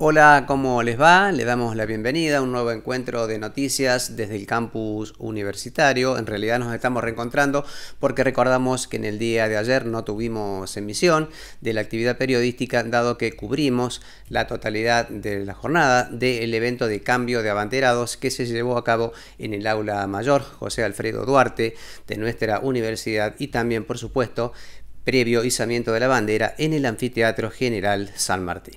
Hola, ¿cómo les va? Le damos la bienvenida a un nuevo encuentro de noticias desde el campus universitario. En realidad nos estamos reencontrando porque recordamos que en el día de ayer no tuvimos emisión de la actividad periodística dado que cubrimos la totalidad de la jornada del evento de cambio de abanderados que se llevó a cabo en el aula mayor José Alfredo Duarte de nuestra universidad y también, por supuesto, previo izamiento de la bandera en el anfiteatro general San Martín.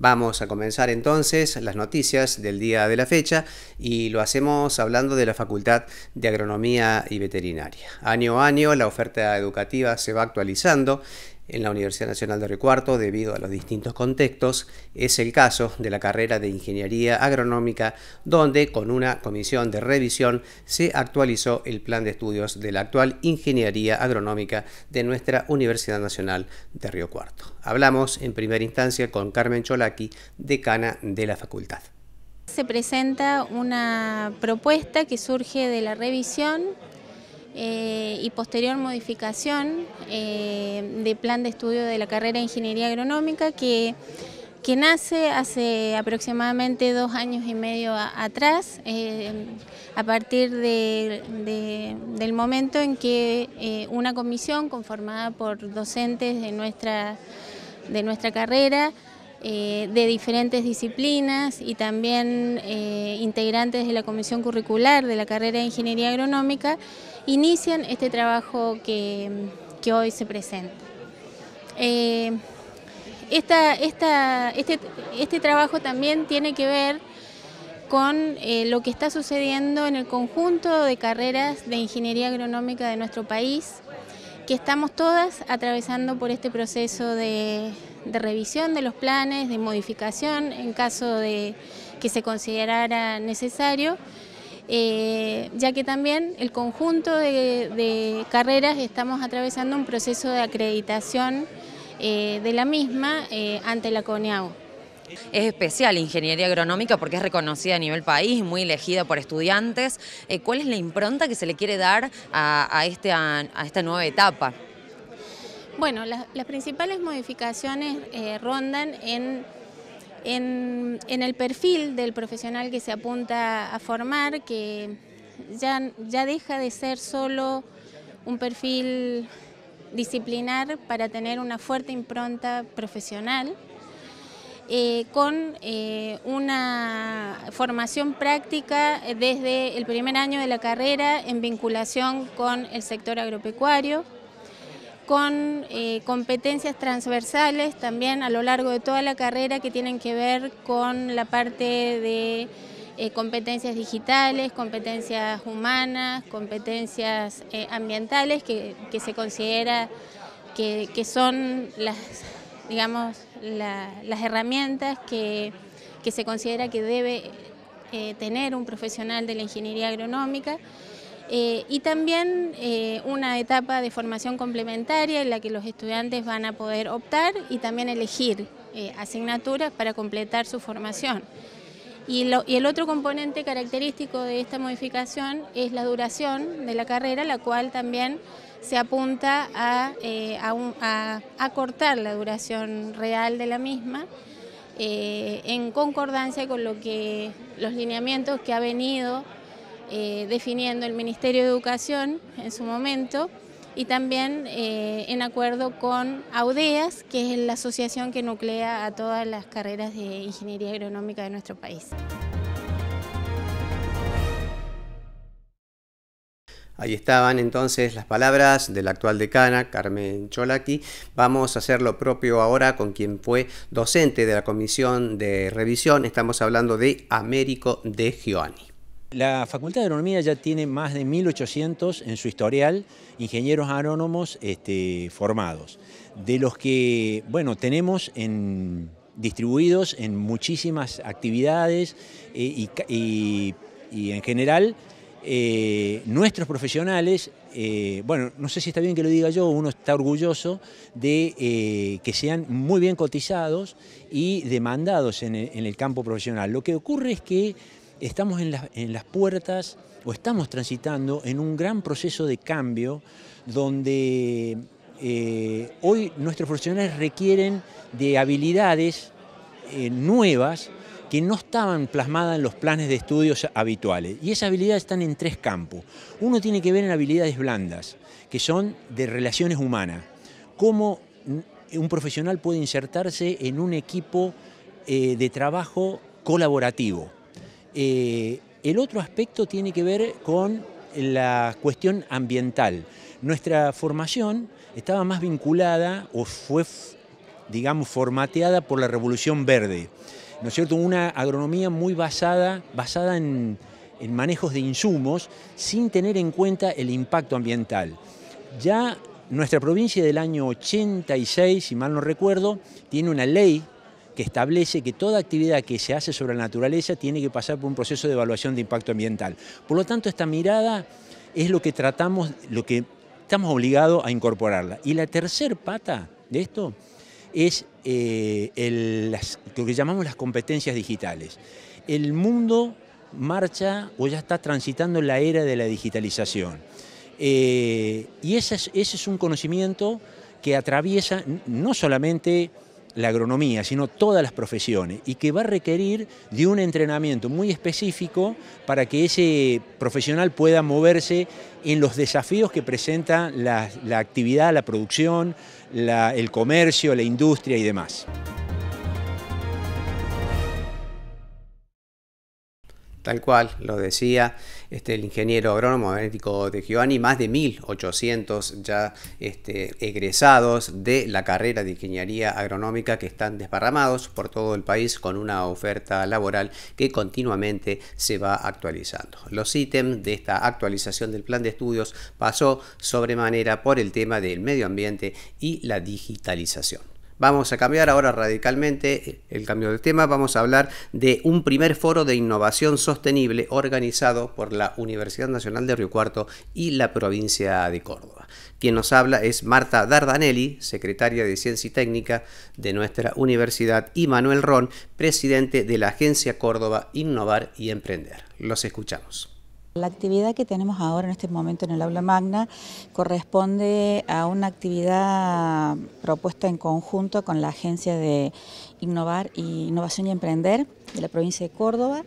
Vamos a comenzar entonces las noticias del día de la fecha y lo hacemos hablando de la Facultad de Agronomía y Veterinaria. Año a año la oferta educativa se va actualizando en la Universidad Nacional de Río Cuarto debido a los distintos contextos. Es el caso de la carrera de Ingeniería Agronómica, donde con una comisión de revisión se actualizó el plan de estudios de la actual Ingeniería Agronómica de nuestra Universidad Nacional de Río Cuarto. Hablamos en primera instancia con Carmen Cholaki, decana de la facultad. Se presenta una propuesta que surge de la revisión eh, y posterior modificación eh, de plan de estudio de la carrera de Ingeniería Agronómica que, nace hace aproximadamente dos años y medio atrás, eh, a partir del momento en que una comisión conformada por docentes de nuestra carrera eh, de diferentes disciplinas y también eh, integrantes de la Comisión Curricular de la carrera de Ingeniería Agronómica, inician este trabajo que, hoy se presenta. Eh, este, este, trabajo también tiene que ver con lo que está sucediendo en el conjunto de carreras de ingeniería agronómica de nuestro país, que estamos todas atravesando por este proceso de, de revisión de los planes, de modificación en caso de que se considerara necesario, eh, ya que también el conjunto de, carreras estamos atravesando un proceso de acreditación eh, de la misma eh, ante la CONEAU. Es especial ingeniería agronómica porque es reconocida a nivel país, muy elegida por estudiantes. ¿Cuál es la impronta que se le quiere dar a este esta nueva etapa? Bueno, las, principales modificaciones eh, rondan en, el perfil del profesional que se apunta a formar, que ya, deja de ser solo un perfil disciplinar para tener una fuerte impronta profesional, eh, con eh, una formación práctica desde el primer año de la carrera en vinculación con el sector agropecuario, con eh, competencias transversales también a lo largo de toda la carrera que tienen que ver con la parte de eh, competencias digitales, competencias humanas, competencias eh, ambientales que, se considera que, son las, las herramientas que, se considera que debe tener un profesional de la ingeniería agronómica. Eh, y también eh, una etapa de formación complementaria en la que los estudiantes van a poder optar y también elegir eh, asignaturas para completar su formación. Y, el otro componente característico de esta modificación es la duración de la carrera, la cual también se apunta a, acortar la duración real de la misma. en concordancia con lo que los lineamientos que ha venido eh, definiendo el Ministerio de Educación en su momento y también eh, en acuerdo con AUDEAS, que es la asociación que nuclea a todas las carreras de ingeniería agronómica de nuestro país. Ahí estaban entonces las palabras de la actual decana, Carmen Cholaki. Vamos a hacer lo propio ahora con quien fue docente de la comisión de revisión. Estamos hablando de Américo de Giovanni. La Facultad de Agronomía ya tiene más de 1.800 en su historial ingenieros agrónomos este, formados, de los que, bueno, tenemos en, distribuidos en muchísimas actividades eh, y, en general eh, nuestros profesionales, eh, bueno, no sé si está bien que lo diga yo, uno está orgulloso de que sean muy bien cotizados y demandados en el campo profesional. Lo que ocurre es que estamos en, las puertas o estamos transitando en un gran proceso de cambio donde eh, hoy nuestros profesionales requieren de habilidades eh, nuevas que no estaban plasmadas en los planes de estudios habituales. Y esas habilidades están en tres campos. Uno tiene que ver en habilidades blandas, que son de relaciones humanas. Cómo un profesional puede insertarse en un equipo eh, de trabajo colaborativo eh, el otro aspecto tiene que ver con la cuestión ambiental. Nuestra formación estaba más vinculada o fue, digamos, formateada por la Revolución Verde. ¿No es cierto? Una agronomía muy basada, basada en, en manejos de insumos sin tener en cuenta el impacto ambiental. Ya nuestra provincia del año 86, si mal no recuerdo, tiene una ley que establece que toda actividad que se hace sobre la naturaleza tiene que pasar por un proceso de evaluación de impacto ambiental. Por lo tanto, esta mirada es lo que tratamos, lo que estamos obligados a incorporarla. Y la tercer pata de esto es eh, lo que llamamos las competencias digitales. El mundo marcha o ya está transitando la era de la digitalización. Eh, y ese es un conocimiento que atraviesa no solamente la agronomía, sino todas las profesiones, y que va a requerir de un entrenamiento muy específico para que ese profesional pueda moverse en los desafíos que presenta la, actividad, la producción, el comercio, la industria y demás. Tal cual, lo decía este, el ingeniero agrónomo magnético de Giovanni, más de 1.800 ya este, egresados de la carrera de ingeniería agronómica que están desparramados por todo el país con una oferta laboral que continuamente se va actualizando. Los ítems de esta actualización del plan de estudios pasó sobremanera por el tema del medio ambiente y la digitalización. Vamos a cambiar ahora radicalmente el cambio de tema. Vamos a hablar de un primer foro de innovación sostenible organizado por la Universidad Nacional de Río Cuarto y la provincia de Córdoba. Quien nos habla es Marta Dardanelli, secretaria de Ciencia y Técnica de nuestra universidad, y Manuel Ron, presidente de la Agencia Córdoba Innovar y Emprender. Los escuchamos. La actividad que tenemos ahora en este momento en el aula magna corresponde a una actividad propuesta en conjunto con la Agencia de Innovar Innovación y Emprender de la provincia de Córdoba.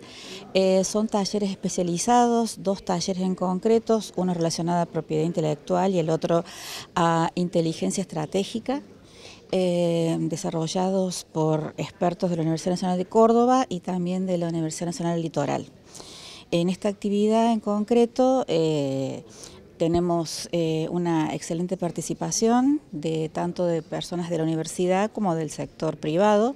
Eh, son talleres especializados, dos talleres en concretos, uno relacionado a propiedad intelectual y el otro a inteligencia estratégica, eh, desarrollados por expertos de la Universidad Nacional de Córdoba y también de la Universidad Nacional Litoral. En esta actividad en concreto eh, tenemos eh, una excelente participación de tanto de personas de la universidad como del sector privado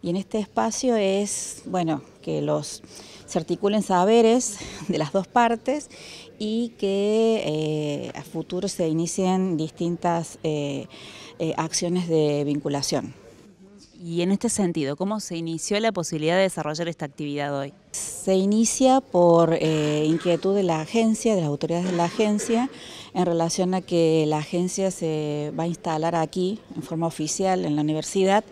y en este espacio es bueno que los se articulen saberes de las dos partes y que eh, a futuro se inicien distintas acciones de vinculación. Y en este sentido, ¿cómo se inició la posibilidad de desarrollar esta actividad hoy? Se inicia por eh, inquietud de la agencia, de las autoridades de la agencia, en relación a que la agencia se va a instalar aquí en forma oficial en la universidad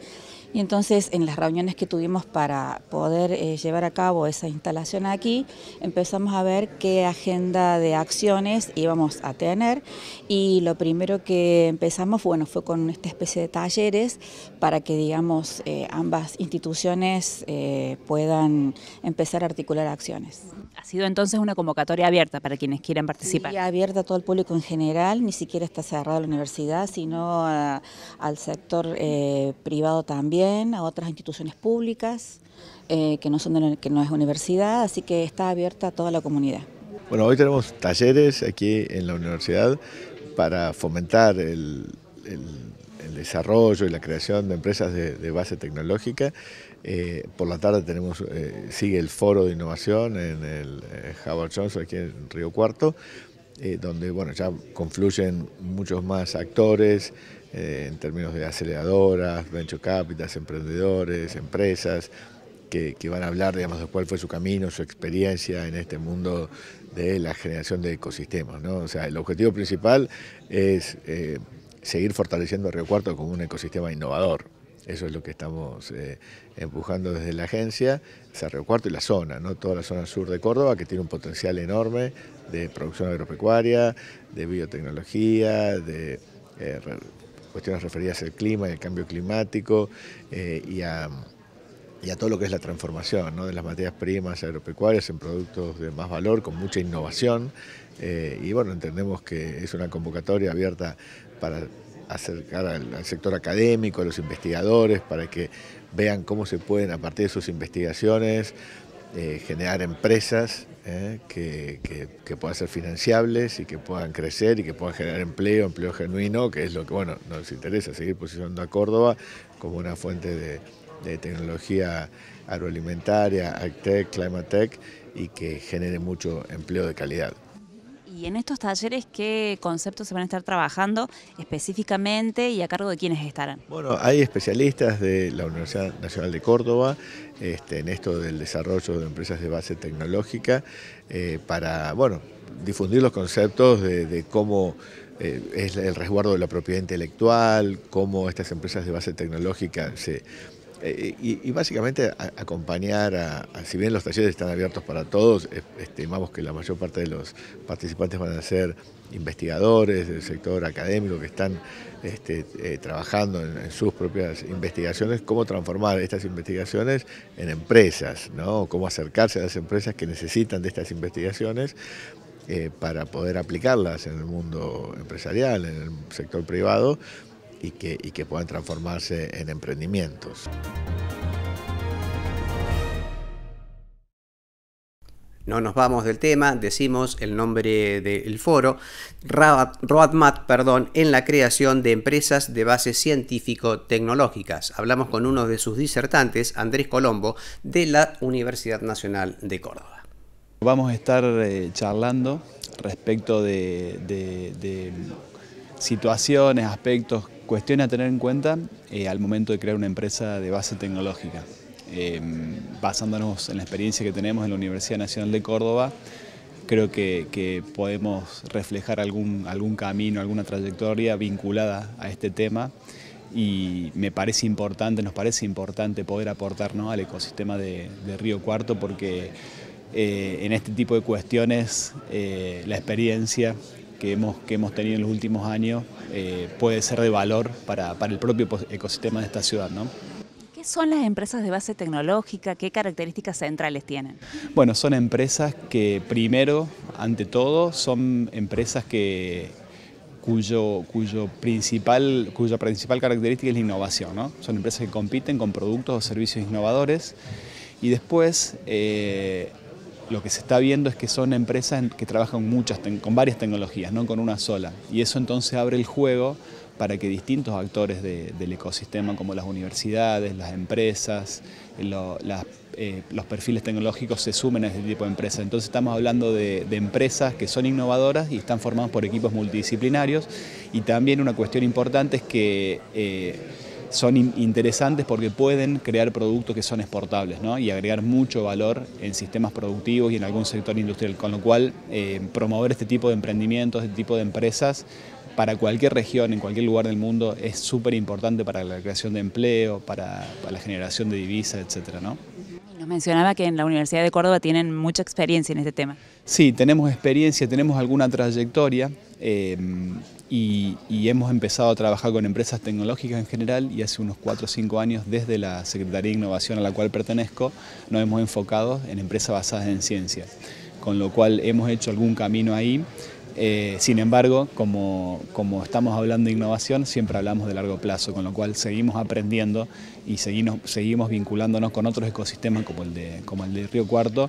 y entonces en las reuniones que tuvimos para poder eh, llevar a cabo esa instalación aquí, empezamos a ver qué agenda de acciones íbamos a tener y lo primero que empezamos bueno, fue con esta especie de talleres para que digamos eh, ambas instituciones eh, puedan empezar a articular acciones. Ha sido entonces una convocatoria abierta para quienes quieran participar. Y abierta a todo el público en general, ni siquiera está cerrada la universidad, sino al sector eh, privado también, a otras instituciones públicas eh, que, no son que no es universidad, así que está abierta a toda la comunidad. Bueno, hoy tenemos talleres aquí en la universidad para fomentar el, el desarrollo y la creación de empresas de, base tecnológica. Eh, por la tarde tenemos, eh, sigue el foro de innovación en el eh, Howard Johnson, aquí en Río Cuarto, donde bueno, ya confluyen muchos más actores en términos de aceleradoras, venture capitals, emprendedores, empresas, que, van a hablar de cuál fue su camino, su experiencia en este mundo de la generación de ecosistemas. O sea, el objetivo principal es seguir fortaleciendo a Río Cuarto como un ecosistema innovador. Eso es lo que estamos eh, empujando desde la agencia, hacia Río Cuarto y la zona, ¿no? toda la zona sur de Córdoba, que tiene un potencial enorme de producción agropecuaria, de biotecnología, de eh, cuestiones referidas al clima y al cambio climático eh, y a y a todo lo que es la transformación de las materias primas agropecuarias en productos de más valor, con mucha innovación. Eh, y bueno, entendemos que es una convocatoria abierta para acercar al, sector académico, a los investigadores, para que vean cómo se pueden, a partir de sus investigaciones, eh, generar empresas eh, que, puedan ser financiables y que puedan crecer y que puedan generar empleo, empleo genuino, que es lo que bueno nos interesa, seguir posicionando a Córdoba como una fuente de de tecnología agroalimentaria, AgTech, Climatech, y que genere mucho empleo de calidad. ¿Y en estos talleres qué conceptos se van a estar trabajando específicamente y a cargo de quiénes estarán? Bueno, hay especialistas de la Universidad Nacional de Córdoba este, en esto del desarrollo de empresas de base tecnológica eh, para, bueno, difundir los conceptos de, cómo eh, es el resguardo de la propiedad intelectual, cómo estas empresas de base tecnológica se eh, y, básicamente acompañar, a, si bien los talleres están abiertos para todos, estimamos que la mayor parte de los participantes van a ser investigadores del sector académico que están este, eh, trabajando en, sus propias investigaciones, cómo transformar estas investigaciones en empresas, ¿no? cómo acercarse a las empresas que necesitan de estas investigaciones eh, para poder aplicarlas en el mundo empresarial, en el sector privado y que, puedan transformarse en emprendimientos. no nos vamos del tema, decimos el nombre del foro, Roadmap, perdón, en la creación de empresas de base científico-tecnológicas. Hablamos con uno de sus disertantes, Andrés Colombo, de la Universidad Nacional de Córdoba. Vamos a estar eh, charlando respecto de situaciones, aspectos cuestión a tener en cuenta eh, al momento de crear una empresa de base tecnológica. Em, basándonos en la experiencia que tenemos en la Universidad Nacional de Córdoba, creo que, podemos reflejar algún, algún camino, alguna trayectoria vinculada a este tema y me parece importante, nos parece importante poder aportarnos al ecosistema de, Río Cuarto porque eh, en este tipo de cuestiones eh, la experiencia que hemos, que hemos tenido en los últimos años eh, puede ser de valor para, el propio ecosistema de esta ciudad. ¿Qué son las empresas de base tecnológica? ¿Qué características centrales tienen? Bueno, son empresas que primero, ante todo, son empresas que, cuyo, cuyo principal, cuya principal característica es la innovación. Son empresas que compiten con productos o servicios innovadores y después eh, lo que se está viendo es que son empresas que trabajan muchas, con varias tecnologías, no con una sola. Y eso entonces abre el juego para que distintos actores del ecosistema, como las universidades, las empresas, eh, los perfiles tecnológicos, se sumen a este tipo de empresas. Entonces estamos hablando de, empresas que son innovadoras y están formadas por equipos multidisciplinarios. Y también una cuestión importante es que... Eh, son interesantes porque pueden crear productos que son exportables y agregar mucho valor en sistemas productivos y en algún sector industrial, con lo cual eh, promover este tipo de emprendimientos, este tipo de empresas para cualquier región, en cualquier lugar del mundo, es súper importante para la creación de empleo, para, la generación de divisas, etc. Nos mencionaba que en la Universidad de Córdoba tienen mucha experiencia en este tema. Sí, tenemos experiencia, tenemos alguna trayectoria em, y, y, hemos empezado a trabajar con empresas tecnológicas en general y hace unos 4 o 5 años desde la Secretaría de Innovación a la cual pertenezco nos hemos enfocado en empresas basadas en ciencia, con lo cual hemos hecho algún camino ahí eh, sin embargo, como, estamos hablando de innovación, siempre hablamos de largo plazo, con lo cual seguimos aprendiendo y seguimos, seguimos vinculándonos con otros ecosistemas como el de, como el de Río Cuarto.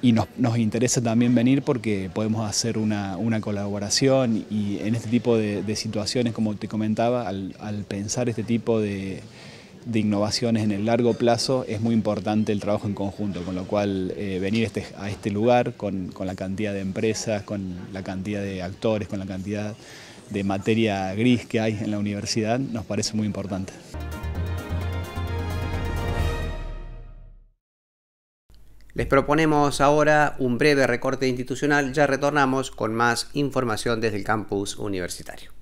Y nos, nos, interesa también venir porque podemos hacer una, colaboración y en este tipo de, situaciones, como te comentaba, al pensar este tipo de de innovaciones en el largo plazo, es muy importante el trabajo en conjunto, con lo cual eh, venir este, a este lugar con, la cantidad de empresas, con la cantidad de actores, con la cantidad de materia gris que hay en la universidad, nos parece muy importante. Les proponemos ahora un breve recorte institucional, ya retornamos con más información desde el campus universitario.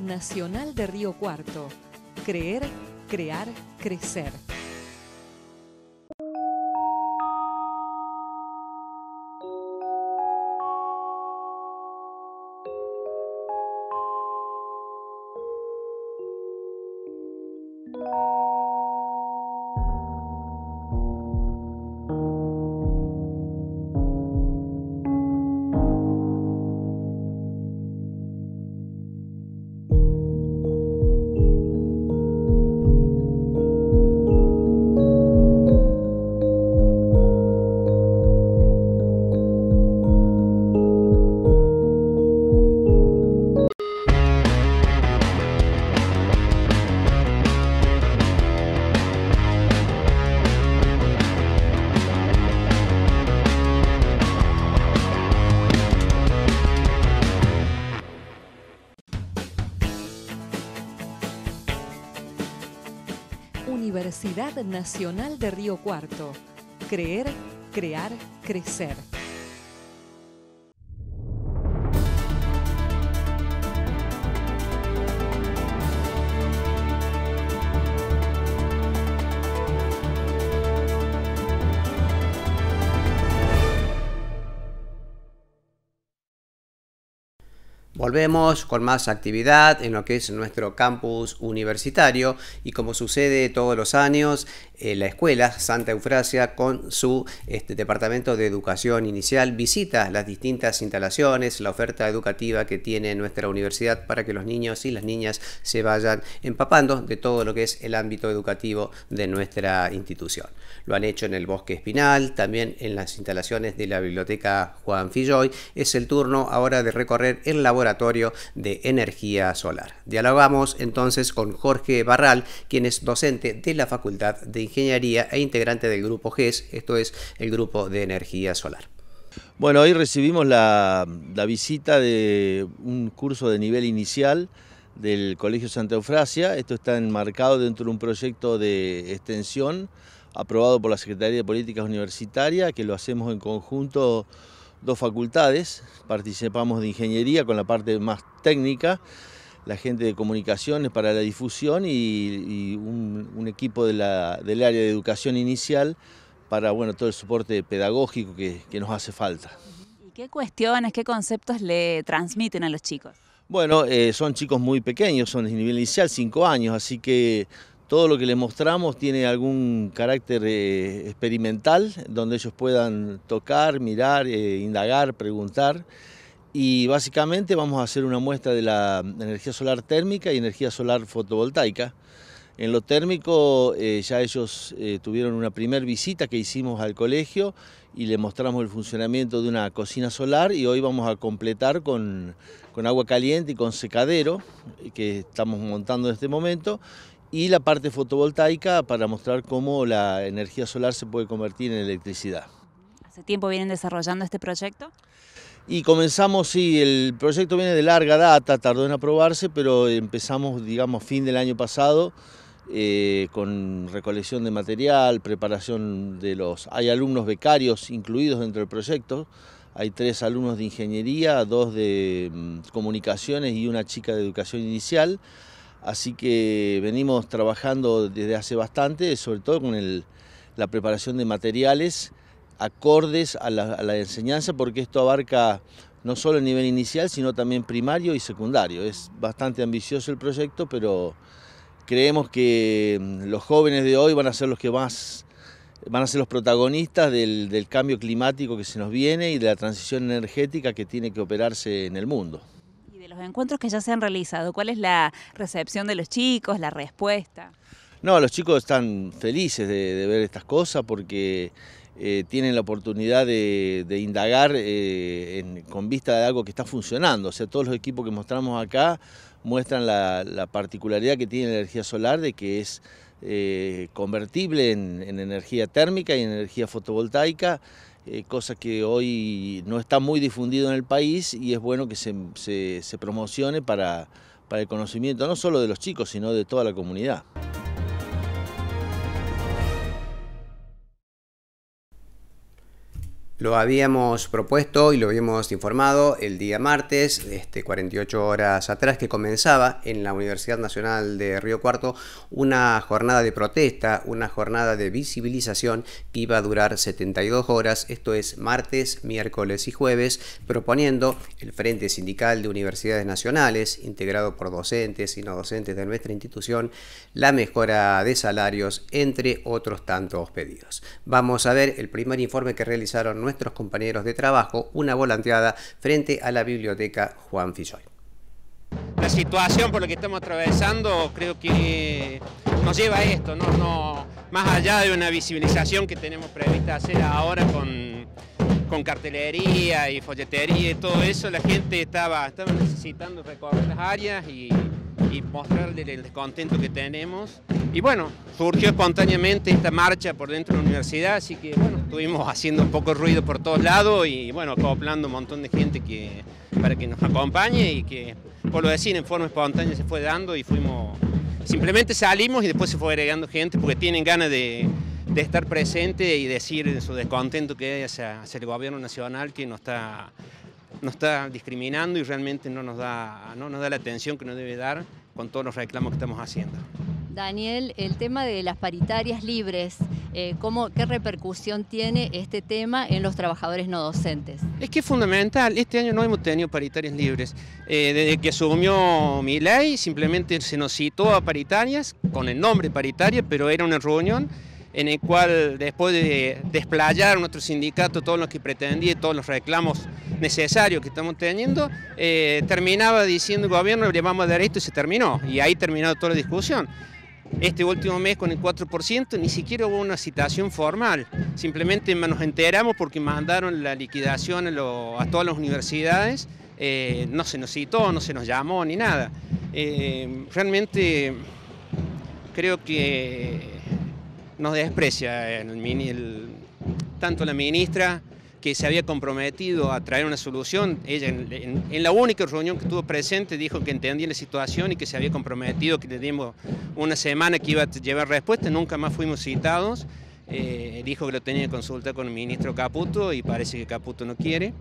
Nacional de Río Cuarto. Creer, crear, crecer. Nacional de Río Cuarto. Creer, crear, crecer. Volvemos con más actividad en lo que es nuestro campus universitario y como sucede todos los años, eh, la escuela Santa Eufrasia con su este, departamento de educación inicial visita las distintas instalaciones, la oferta educativa que tiene nuestra universidad para que los niños y las niñas se vayan empapando de todo lo que es el ámbito educativo de nuestra institución. Lo han hecho en el Bosque Espinal, también en las instalaciones de la Biblioteca Juan Filloy. Es el turno ahora de recorrer el de Energía Solar. Dialogamos entonces con Jorge Barral, quien es docente de la Facultad de Ingeniería e integrante del grupo GES, esto es el grupo de energía solar. Bueno, hoy recibimos la, visita de un curso de nivel inicial del Colegio Santa Eufrasia. Esto está enmarcado dentro de un proyecto de extensión aprobado por la Secretaría de Políticas Universitarias, que lo hacemos en conjunto dos facultades, participamos de ingeniería con la parte más técnica, la gente de comunicaciones para la difusión y, un, equipo de del área de educación inicial para bueno, todo el soporte pedagógico que, nos hace falta. ¿Y qué cuestiones, qué conceptos le transmiten a los chicos? Bueno, eh, son chicos muy pequeños, son de nivel inicial, cinco años, así que todo lo que les mostramos tiene algún carácter eh, experimental, donde ellos puedan tocar, mirar, eh, indagar, preguntar. Y básicamente vamos a hacer una muestra de la energía solar térmica y energía solar fotovoltaica. En lo térmico eh, ya ellos tuvieron una primera visita que hicimos al colegio y le mostramos el funcionamiento de una cocina solar y hoy vamos a completar con, con agua caliente y con secadero que estamos montando en este momento y la parte fotovoltaica para mostrar cómo la energía solar se puede convertir en electricidad. ¿Hace tiempo vienen desarrollando este proyecto? Y comenzamos, sí, el proyecto viene de larga data, tardó en aprobarse, pero empezamos, digamos, fin del año pasado eh, con recolección de material, preparación de los... Hay alumnos becarios incluidos dentro del proyecto, hay tres alumnos de ingeniería, dos de mm, comunicaciones y una chica de educación inicial. Así que venimos trabajando desde hace bastante, sobre todo con la preparación de materiales acordes a la, enseñanza, porque esto abarca no solo el nivel inicial, sino también primario y secundario. Es bastante ambicioso el proyecto, pero creemos que mm, los jóvenes de hoy van a ser los que más van a ser los protagonistas del cambio climático que se nos viene y de la transición energética que tiene que operarse en el mundo encuentros que ya se han realizado, ¿cuál es la recepción de los chicos, la respuesta? No, los chicos están felices de, ver estas cosas porque eh, tienen la oportunidad de, indagar eh, con vista de algo que está funcionando. O sea, todos los equipos que mostramos acá muestran la, particularidad que tiene la energía solar de que es eh, convertible en, en energía térmica y en energía fotovoltaica eh, cosa que hoy no está muy difundido en el país y es bueno que se, promocione para, para el conocimiento no solo de los chicos, sino de toda la comunidad. Lo habíamos propuesto y lo habíamos informado el día martes, este, 48 horas atrás, que comenzaba en la Universidad Nacional de Río Cuarto una jornada de protesta, una jornada de visibilización que iba a durar 72 horas, esto es martes, miércoles y jueves, proponiendo el Frente Sindical de Universidades Nacionales, integrado por docentes y no docentes de nuestra institución, la mejora de salarios, entre otros tantos pedidos. Vamos a ver el primer informe que realizaron nuestros compañeros de trabajo una volanteada frente a la biblioteca Juan Filloy. La situación por la que estamos atravesando creo que nos lleva a esto, ¿no? no más allá de una visibilización que tenemos prevista hacer ahora con, con cartelería y folletería y todo eso, la gente estaba, estaba necesitando recorrer las áreas y y mostrarle el descontento que tenemos. Y bueno, surgió espontáneamente esta marcha por dentro de la universidad, así que bueno, estuvimos haciendo un poco de ruido por todos lados y bueno, acoplando un montón de gente que, para que nos acompañe y que, por lo decir, en forma espontánea se fue dando y fuimos, simplemente salimos y después se fue agregando gente porque tienen ganas de, estar presente y decir su descontento que hay hacia, el gobierno nacional que no está nos está discriminando y realmente no nos da, no nos da la atención que nos debe dar con todos los reclamos que estamos haciendo. Daniel, el tema de las paritarias libres, eh, ¿qué repercusión tiene este tema en los trabajadores no docentes? Es que es fundamental, este año no hemos tenido paritarias libres. Eh, desde que asumió mi ley, simplemente se nos citó a paritarias con el nombre paritaria, pero era una reunión en el cual después de desplayar nuestro sindicato, todo lo que pretendía, todos los reclamos necesarios que estamos teniendo, eh, terminaba diciendo el gobierno, le vamos a dar esto y se terminó. Y ahí terminó toda la discusión. Este último mes con el 4% ni siquiera hubo una citación formal, simplemente nos enteramos porque mandaron la liquidación a, todas las universidades, eh, no se nos citó, no se nos llamó ni nada. Eh, realmente creo que nos desprecia tanto la ministra que se había comprometido a traer una solución. Ella en, la única reunión que estuvo presente dijo que entendía la situación y que se había comprometido, que le dimos una semana que iba a llevar respuesta, nunca más fuimos citados. Eh, dijo que lo tenía que consultar con el ministro Caputo y parece que Caputo no quiere,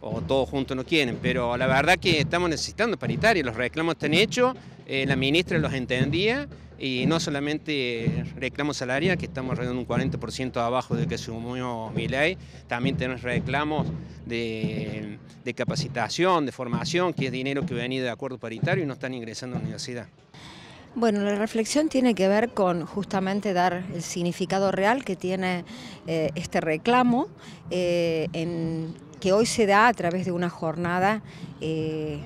o todos juntos no quieren, pero la verdad que estamos necesitando paritaria, los reclamos están hechos, eh, la ministra los entendía y no solamente reclamos salarial, que estamos alrededor de un 40% abajo de que unió mi ley, también tenemos reclamos de, capacitación, de formación, que es dinero que venía de acuerdo paritario y no están ingresando a la universidad. Bueno, la reflexión tiene que ver con justamente dar el significado real que tiene eh, este reclamo, eh, en, que hoy se da a través de una jornada eh,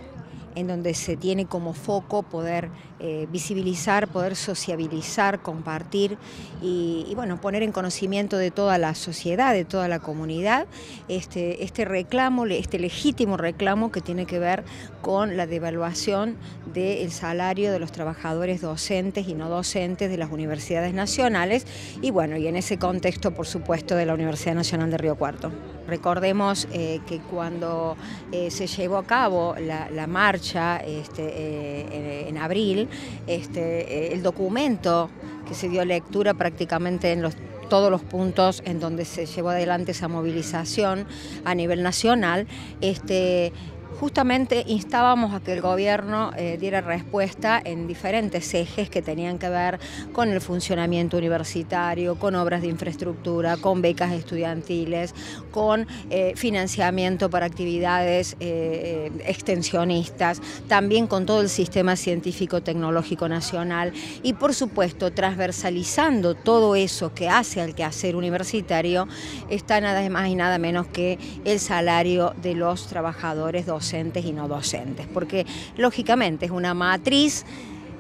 en donde se tiene como foco poder eh, visibilizar, poder sociabilizar, compartir y, bueno, poner en conocimiento de toda la sociedad, de toda la comunidad, este, este reclamo, este legítimo reclamo que tiene que ver con la devaluación del salario de los trabajadores docentes y no docentes de las universidades nacionales y bueno, y en ese contexto, por supuesto, de la Universidad Nacional de Río Cuarto. Recordemos eh, que cuando eh, se llevó a cabo la, marcha este, en abril, este, eh, el documento que se dio lectura prácticamente en los todos los puntos en donde se llevó adelante esa movilización a nivel nacional, este, Justamente instábamos a que el gobierno eh, diera respuesta en diferentes ejes que tenían que ver con el funcionamiento universitario, con obras de infraestructura, con becas estudiantiles, con eh, financiamiento para actividades eh, extensionistas, también con todo el sistema científico-tecnológico nacional y por supuesto transversalizando todo eso que hace al quehacer universitario está nada más y nada menos que el salario de los trabajadores docentes y no docentes, porque lógicamente es una matriz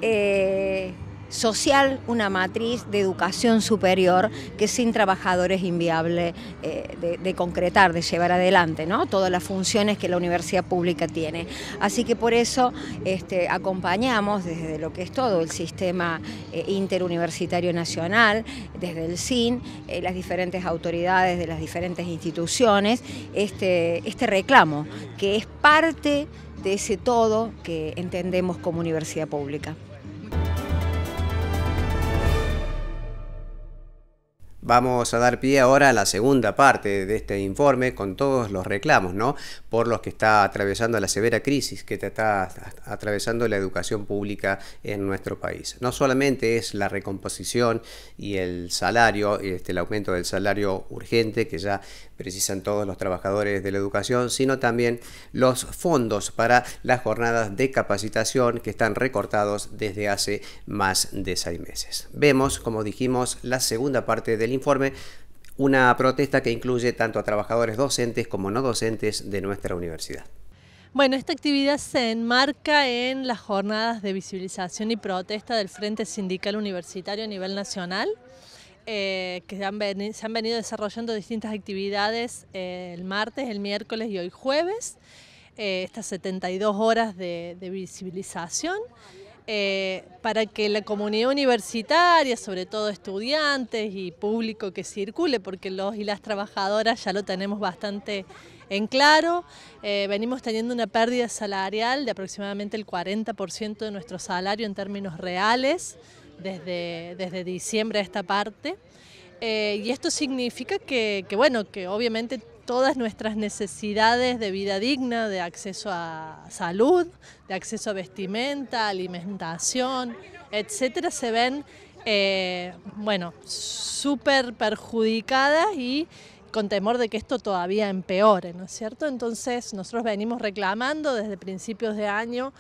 eh, social una matriz de educación superior que sin trabajadores es inviable eh, de, concretar, de llevar adelante ¿no? todas las funciones que la universidad pública tiene. Así que por eso este, acompañamos desde lo que es todo el sistema eh, interuniversitario nacional, desde el SIN, eh, las diferentes autoridades de las diferentes instituciones, este, este reclamo que es parte de ese todo que entendemos como universidad pública. Vamos a dar pie ahora a la segunda parte de este informe con todos los reclamos, ¿no? por los que está atravesando la severa crisis que está atravesando la educación pública en nuestro país. No solamente es la recomposición y el salario, este, el aumento del salario urgente que ya precisan todos los trabajadores de la educación, sino también los fondos para las jornadas de capacitación que están recortados desde hace más de seis meses. Vemos, como dijimos, la segunda parte del informe una protesta que incluye tanto a trabajadores docentes como no docentes de nuestra universidad. Bueno, esta actividad se enmarca en las jornadas de visibilización y protesta del Frente Sindical Universitario a nivel nacional, eh, que se han venido desarrollando distintas actividades eh, el martes, el miércoles y hoy jueves, eh, estas 72 horas de, de visibilización. Eh, para que la comunidad universitaria, sobre todo estudiantes y público que circule, porque los y las trabajadoras ya lo tenemos bastante en claro, eh, venimos teniendo una pérdida salarial de aproximadamente el 40% de nuestro salario en términos reales desde, desde diciembre a esta parte. Eh, y esto significa que, que, bueno, que obviamente todas nuestras necesidades de vida digna, de acceso a salud, de acceso a vestimenta, alimentación, etcétera, se ven, eh, bueno, súper perjudicadas y con temor de que esto todavía empeore, ¿no es cierto? Entonces nosotros venimos reclamando desde principios de año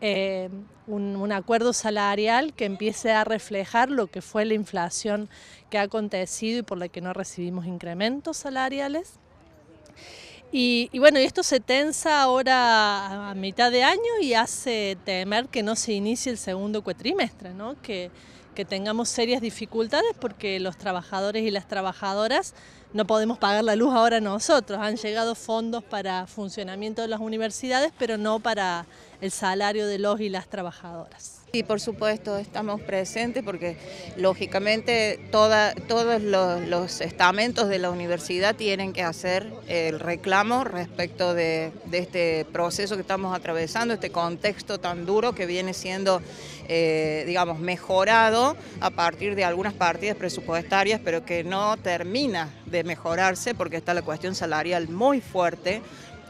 eh, un, acuerdo salarial que empiece a reflejar lo que fue la inflación que ha acontecido y por la que no recibimos incrementos salariales. Y, y, bueno, esto se tensa ahora a mitad de año y hace temer que no se inicie el segundo cuatrimestre, ¿no? que, que tengamos serias dificultades porque los trabajadores y las trabajadoras no podemos pagar la luz ahora nosotros. Han llegado fondos para funcionamiento de las universidades, pero no para el salario de los y las trabajadoras. Y por supuesto estamos presentes porque lógicamente todos los, estamentos de la universidad tienen que hacer el reclamo respecto de, este proceso que estamos atravesando, este contexto tan duro que viene siendo, eh, digamos, mejorado a partir de algunas partidas presupuestarias, pero que no termina de mejorarse porque está la cuestión salarial muy fuerte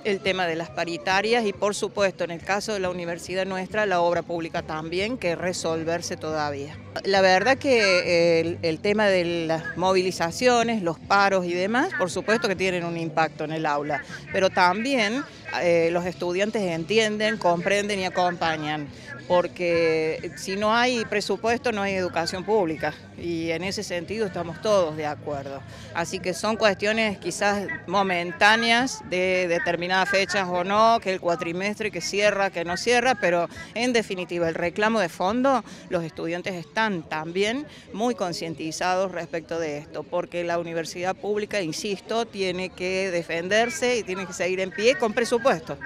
el tema de las paritarias y por supuesto en el caso de la universidad nuestra la obra pública también que resolverse todavía. La verdad que eh, el, tema de las movilizaciones, los paros y demás, por supuesto que tienen un impacto en el aula, pero también eh, los estudiantes entienden, comprenden y acompañan porque si no hay presupuesto no hay educación pública y en ese sentido estamos todos de acuerdo. Así que son cuestiones quizás momentáneas de determinadas fechas o no, que el cuatrimestre que cierra, que no cierra, pero en definitiva el reclamo de fondo, los estudiantes están también muy concientizados respecto de esto, porque la universidad pública, insisto, tiene que defenderse y tiene que seguir en pie con presupuesto.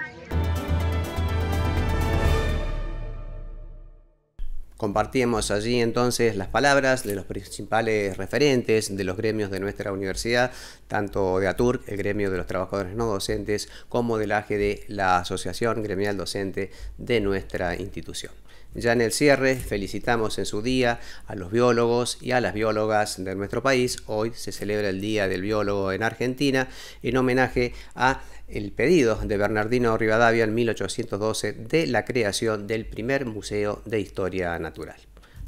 Compartimos allí entonces las palabras de los principales referentes de los gremios de nuestra universidad, tanto de Atur, el gremio de los trabajadores no docentes, como del AGD, la Asociación Gremial Docente de nuestra institución. Ya en el cierre, felicitamos en su día a los biólogos y a las biólogas de nuestro país. Hoy se celebra el Día del Biólogo en Argentina en homenaje a el pedido de Bernardino Rivadavia en 1812 de la creación del primer Museo de Historia Natural.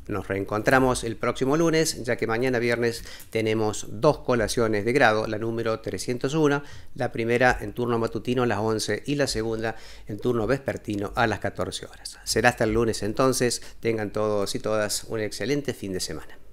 Nos reencontramos el próximo lunes, ya que mañana viernes tenemos dos colaciones de grado, la número 301, la primera en turno matutino a las 11 y la segunda en turno vespertino a las 14 horas. Será hasta el lunes entonces, tengan todos y todas un excelente fin de semana.